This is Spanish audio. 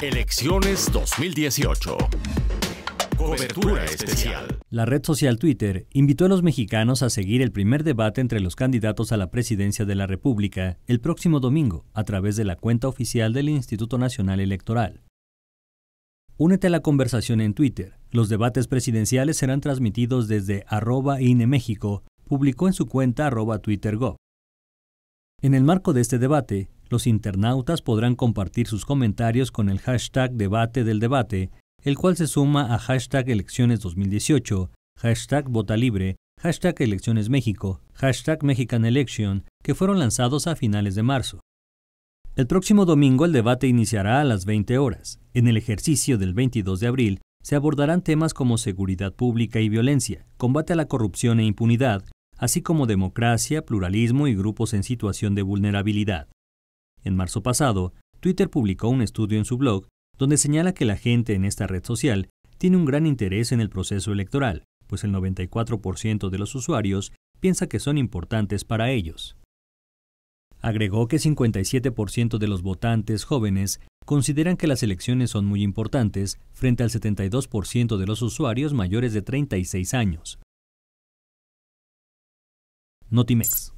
Elecciones 2018. Cobertura especial. La red social Twitter invitó a los mexicanos a seguir el primer debate entre los candidatos a la presidencia de la República el próximo domingo a través de la cuenta oficial del Instituto Nacional Electoral. Únete a la conversación en Twitter. Los debates presidenciales serán transmitidos desde arroba INEMéxico, publicó en su cuenta arroba Go. En el marco de este debate, los internautas podrán compartir sus comentarios con el hashtag debate del debate, el cual se suma a hashtag elecciones 2018, hashtag vota libre, hashtag elecciones México, hashtag Mexican Election, que fueron lanzados a finales de marzo. El próximo domingo el debate iniciará a las 20 horas. En el ejercicio del 22 de abril se abordarán temas como seguridad pública y violencia, combate a la corrupción e impunidad, así como democracia, pluralismo y grupos en situación de vulnerabilidad. En marzo pasado, Twitter publicó un estudio en su blog donde señala que la gente en esta red social tiene un gran interés en el proceso electoral, pues el 94% de los usuarios piensa que son importantes para ellos. Agregó que 57% de los votantes jóvenes consideran que las elecciones son muy importantes frente al 72% de los usuarios mayores de 36 años. Notimex.